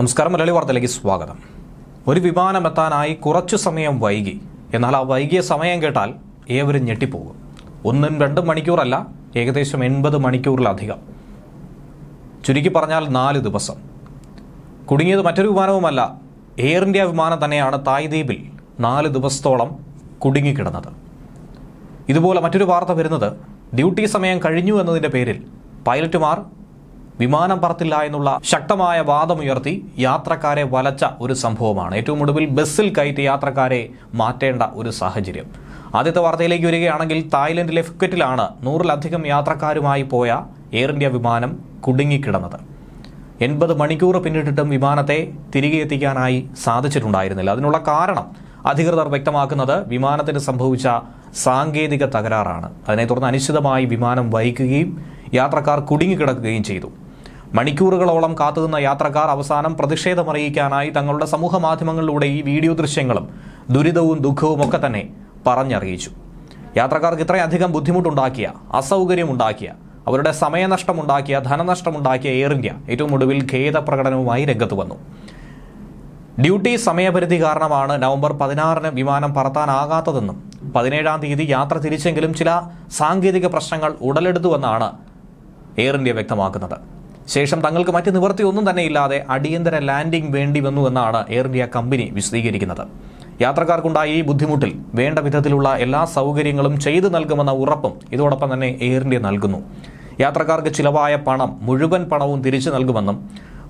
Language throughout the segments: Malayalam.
നമസ്കാരം മലയാളി വാർത്തയിലേക്ക് സ്വാഗതം ഒരു വിമാനം എത്താനായി കുറച്ചു സമയം വൈകി എന്നാൽ ആ വൈകിയ സമയം കേട്ടാൽ ഏവരും ഞെട്ടിപ്പോകും ഒന്നും രണ്ടും മണിക്കൂറല്ല ഏകദേശം എൺപത് മണിക്കൂറിലധികം ചുരുക്കി പറഞ്ഞാൽ നാല് ദിവസം കുടുങ്ങിയത് മറ്റൊരു വിമാനവുമല്ല എയർ ഇന്ത്യ വിമാനം തന്നെയാണ് തായ്ദ്വീപിൽ നാല് ദിവസത്തോളം കുടുങ്ങിക്കിടന്നത് ഇതുപോലെ മറ്റൊരു വാർത്ത വരുന്നത് ഡ്യൂട്ടി സമയം കഴിഞ്ഞു എന്നതിൻ്റെ പേരിൽ പൈലറ്റുമാർ വിമാനം പറത്തില്ല എന്നുള്ള ശക്തമായ വാദമുയർത്തി യാത്രക്കാരെ വലച്ച ഒരു സംഭവമാണ് ഏറ്റവും ഒടുവിൽ ബസ്സിൽ കയറ്റി യാത്രക്കാരെ മാറ്റേണ്ട ഒരു സാഹചര്യം ആദ്യത്തെ വാർത്തയിലേക്ക് വരികയാണെങ്കിൽ തായ്ലൻഡിലെ ഫുക്കറ്റിലാണ് നൂറിലധികം യാത്രക്കാരുമായി പോയ എയർ ഇന്ത്യ വിമാനം കുടുങ്ങിക്കിടന്നത് എൺപത് മണിക്കൂർ പിന്നിട്ടിട്ടും വിമാനത്തെ തിരികെ എത്തിക്കാനായി സാധിച്ചിട്ടുണ്ടായിരുന്നില്ല അതിനുള്ള കാരണം അധികൃതർ വ്യക്തമാക്കുന്നത് വിമാനത്തിന് സംഭവിച്ച സാങ്കേതിക തകരാറാണ് അതിനെ തുടർന്ന് അനിശ്ചിതമായി വിമാനം വഹിക്കുകയും യാത്രക്കാർ കുടുങ്ങിക്കിടക്കുകയും ചെയ്തു മണിക്കൂറുകളോളം കാത്തുനിന്ന യാത്രക്കാർ അവസാനം പ്രതിഷേധമറിയിക്കാനായി തങ്ങളുടെ സമൂഹ മാധ്യമങ്ങളിലൂടെ ഈ വീഡിയോ ദൃശ്യങ്ങളും ദുരിതവും ദുഃഖവും ഒക്കെ തന്നെ പറഞ്ഞറിയിച്ചു യാത്രക്കാർക്ക് ഇത്രയധികം ബുദ്ധിമുട്ടുണ്ടാക്കിയ അസൗകര്യമുണ്ടാക്കിയ അവരുടെ സമയനഷ്ടമുണ്ടാക്കിയ ധനനഷ്ടമുണ്ടാക്കിയ എയർ ഇന്ത്യ ഏറ്റവും ഒടുവിൽ ഖേദപ്രകടനവുമായി രംഗത്ത് വന്നു ഡ്യൂട്ടി സമയപരിധി കാരണമാണ് നവംബർ പതിനാറിന് വിമാനം പറത്താനാകാത്തതെന്നും പതിനേഴാം തീയതി യാത്ര തിരിച്ചെങ്കിലും ചില സാങ്കേതിക പ്രശ്നങ്ങൾ ഉടലെടുത്തുവെന്നാണ് എയർ ഇന്ത്യ വ്യക്തമാക്കുന്നത് ശേഷം തങ്ങൾക്ക് മറ്റ് ഒന്നും തന്നെ ഇല്ലാതെ അടിയന്തര ലാൻഡിംഗ് വേണ്ടി വന്നു എന്നാണ് എയർ ഇന്ത്യ കമ്പനി വിശദീകരിക്കുന്നത് യാത്രക്കാർക്കുണ്ടായ ഈ ബുദ്ധിമുട്ടിൽ വേണ്ട വിധത്തിലുള്ള എല്ലാ സൗകര്യങ്ങളും ചെയ്തു നൽകുമെന്ന ഉറപ്പും ഇതോടൊപ്പം തന്നെ എയർ ഇന്ത്യ നൽകുന്നു യാത്രക്കാർക്ക് ചിലവായ പണം മുഴുവൻ പണവും തിരിച്ചു നൽകുമെന്നും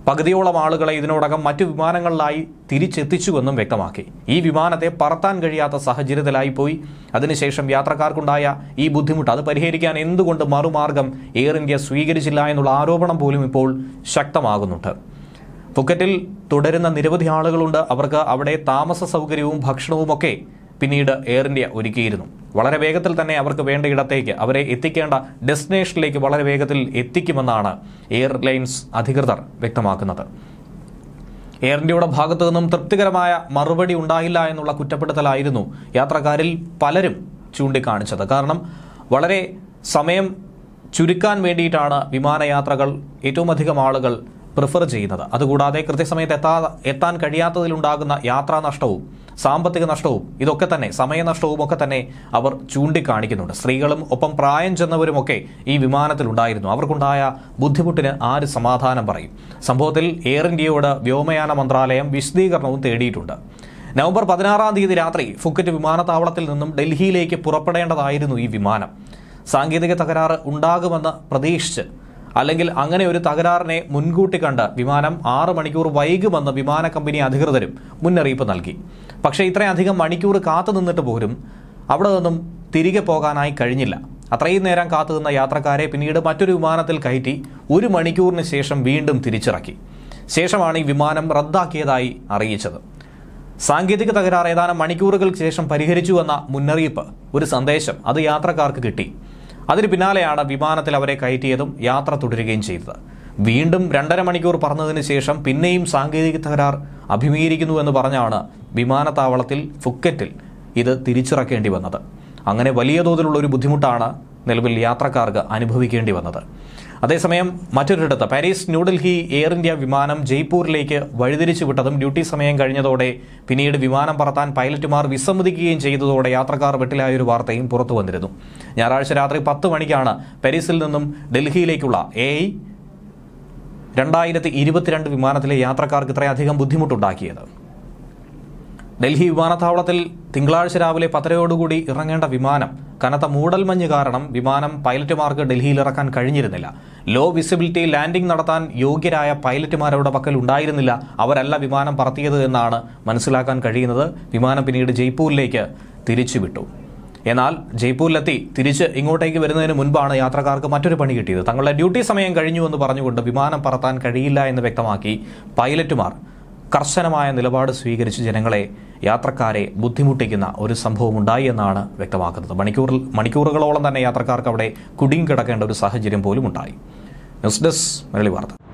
പകുതിയോളം ആളുകളെ ഇതിനോടകം മറ്റു വിമാനങ്ങളിലായി തിരിച്ചെത്തിച്ചുവെന്നും വ്യക്തമാക്കി ഈ വിമാനത്തെ പറത്താൻ കഴിയാത്ത സാഹചര്യത്തിലായി പോയി അതിനുശേഷം യാത്രക്കാർക്കുണ്ടായ ഈ ബുദ്ധിമുട്ട് അത് പരിഹരിക്കാൻ എന്തുകൊണ്ട് മറുമാർഗം എയർ ഇന്ത്യ സ്വീകരിച്ചില്ല എന്നുള്ള ആരോപണം പോലും ഇപ്പോൾ ശക്തമാകുന്നുണ്ട് ഫുക്കറ്റിൽ തുടരുന്ന നിരവധി ആളുകളുണ്ട് അവർക്ക് അവിടെ താമസ സൗകര്യവും ഭക്ഷണവും ഒക്കെ പിന്നീട് എയർ ഇന്ത്യ ഒരുക്കിയിരുന്നു വളരെ വേഗത്തിൽ തന്നെ അവർക്ക് വേണ്ട ഇടത്തേക്ക് അവരെ എത്തിക്കേണ്ട ഡെസ്റ്റിനേഷനിലേക്ക് വളരെ വേഗത്തിൽ എത്തിക്കുമെന്നാണ് എയർലൈൻസ് അധികൃതർ വ്യക്തമാക്കുന്നത് എയർ ഇന്ത്യയുടെ ഭാഗത്തു നിന്നും തൃപ്തികരമായ മറുപടി ഉണ്ടായില്ല എന്നുള്ള കുറ്റപ്പെടുത്തലായിരുന്നു യാത്രക്കാരിൽ പലരും ചൂണ്ടിക്കാണിച്ചത് കാരണം വളരെ സമയം ചുരുക്കാൻ വേണ്ടിയിട്ടാണ് വിമാനയാത്രകൾ ഏറ്റവും അധികം ആളുകൾ പ്രിഫർ ചെയ്യുന്നത് അതുകൂടാതെ കൃത്യസമയത്ത് എത്താ എത്താൻ കഴിയാത്തതിലുണ്ടാകുന്ന നഷ്ടവും സാമ്പത്തിക നഷ്ടവും ഇതൊക്കെ തന്നെ സമയനഷ്ടവും ഒക്കെ തന്നെ അവർ ചൂണ്ടിക്കാണിക്കുന്നുണ്ട് സ്ത്രീകളും ഒപ്പം പ്രായം ചെന്നവരുമൊക്കെ ഈ വിമാനത്തിലുണ്ടായിരുന്നു അവർക്കുണ്ടായ ബുദ്ധിമുട്ടിന് ആര് സമാധാനം പറയും സംഭവത്തിൽ എയർ ഇന്ത്യയോട് വ്യോമയാന മന്ത്രാലയം വിശദീകരണവും തേടിയിട്ടുണ്ട് നവംബർ പതിനാറാം തീയതി രാത്രി ഫുക്കറ്റ് വിമാനത്താവളത്തിൽ നിന്നും ഡൽഹിയിലേക്ക് പുറപ്പെടേണ്ടതായിരുന്നു ഈ വിമാനം സാങ്കേതിക തകരാറ് ഉണ്ടാകുമെന്ന് പ്രതീക്ഷിച്ച് അല്ലെങ്കിൽ അങ്ങനെ ഒരു തകരാറിനെ മുൻകൂട്ടി കണ്ട് വിമാനം ആറ് മണിക്കൂർ വൈകുമെന്ന് വിമാന കമ്പനി അധികൃതരും മുന്നറിയിപ്പ് നൽകി പക്ഷേ ഇത്രയധികം മണിക്കൂർ കാത്തു നിന്നിട്ട് പോലും അവിടെ നിന്നും തിരികെ പോകാനായി കഴിഞ്ഞില്ല അത്രയും നേരം കാത്തുനിന്ന യാത്രക്കാരെ പിന്നീട് മറ്റൊരു വിമാനത്തിൽ കയറ്റി ഒരു മണിക്കൂറിന് ശേഷം വീണ്ടും തിരിച്ചിറക്കി ശേഷമാണ് ഈ വിമാനം റദ്ദാക്കിയതായി അറിയിച്ചത് സാങ്കേതിക തകരാർ ഏതാനും മണിക്കൂറുകൾക്ക് ശേഷം പരിഹരിച്ചുവെന്ന മുന്നറിയിപ്പ് ഒരു സന്ദേശം അത് യാത്രക്കാർക്ക് കിട്ടി അതിന് പിന്നാലെയാണ് വിമാനത്തിൽ അവരെ കയറ്റിയതും യാത്ര തുടരുകയും ചെയ്തത് വീണ്ടും രണ്ടര മണിക്കൂർ പറഞ്ഞതിന് ശേഷം പിന്നെയും സാങ്കേതിക തകരാർ അഭിമുഖീകരിക്കുന്നു എന്ന് പറഞ്ഞാണ് വിമാനത്താവളത്തിൽ ഫുക്കറ്റിൽ ഇത് തിരിച്ചിറക്കേണ്ടി വന്നത് അങ്ങനെ വലിയ തോതിലുള്ള ഒരു ബുദ്ധിമുട്ടാണ് നിലവിൽ യാത്രക്കാർക്ക് അനുഭവിക്കേണ്ടി വന്നത് അതേസമയം മറ്റൊരിടത്ത് പാരീസ് ന്യൂഡൽഹി എയർ ഇന്ത്യ വിമാനം ജയ്പൂരിലേക്ക് വഴിതിരിച്ചു വിട്ടതും ഡ്യൂട്ടി സമയം കഴിഞ്ഞതോടെ പിന്നീട് വിമാനം പറത്താൻ പൈലറ്റുമാർ വിസമ്മതിക്കുകയും ചെയ്തതോടെ യാത്രക്കാർ വെട്ടിലായ ഒരു വാർത്തയും പുറത്തു വന്നിരുന്നു ഞായറാഴ്ച രാത്രി പത്ത് മണിക്കാണ് പാരീസിൽ നിന്നും ഡൽഹിയിലേക്കുള്ള എ രണ്ടായിരത്തി ഇരുപത്തിരണ്ട് വിമാനത്തിലെ യാത്രക്കാർക്ക് ഇത്രയധികം ബുദ്ധിമുട്ടുണ്ടാക്കിയത് ഡൽഹി വിമാനത്താവളത്തിൽ തിങ്കളാഴ്ച രാവിലെ പത്തരയോടുകൂടി ഇറങ്ങേണ്ട വിമാനം കനത്ത മൂടൽമഞ്ഞ് കാരണം വിമാനം പൈലറ്റുമാർക്ക് ഡൽഹിയിൽ ഇറക്കാൻ കഴിഞ്ഞിരുന്നില്ല ലോ വിസിബിലിറ്റി ലാൻഡിംഗ് നടത്താൻ യോഗ്യരായ പൈലറ്റുമാരവരുടെ പക്കൽ ഉണ്ടായിരുന്നില്ല അവരല്ല വിമാനം പറത്തിയത് എന്നാണ് മനസ്സിലാക്കാൻ കഴിയുന്നത് വിമാനം പിന്നീട് ജയ്പൂരിലേക്ക് തിരിച്ചുവിട്ടു എന്നാൽ ജയ്പൂരിലെത്തി തിരിച്ച് ഇങ്ങോട്ടേക്ക് വരുന്നതിന് മുൻപാണ് യാത്രക്കാർക്ക് മറ്റൊരു പണി കിട്ടിയത് തങ്ങളുടെ ഡ്യൂട്ടി സമയം കഴിഞ്ഞു എന്ന് പറഞ്ഞുകൊണ്ട് വിമാനം പറത്താൻ കഴിയില്ല എന്ന് വ്യക്തമാക്കി പൈലറ്റുമാർ കർശനമായ നിലപാട് സ്വീകരിച്ച് ജനങ്ങളെ യാത്രക്കാരെ ബുദ്ധിമുട്ടിക്കുന്ന ഒരു സംഭവം ഉണ്ടായി എന്നാണ് വ്യക്തമാക്കുന്നത് മണിക്കൂറിൽ മണിക്കൂറുകളോളം തന്നെ യാത്രക്കാർക്ക് അവിടെ കുടുങ്ങിക്കിടക്കേണ്ട ഒരു സാഹചര്യം പോലും ഉണ്ടായി ന്യൂസ് ഡെസ്ക് മുരളി വാർത്ത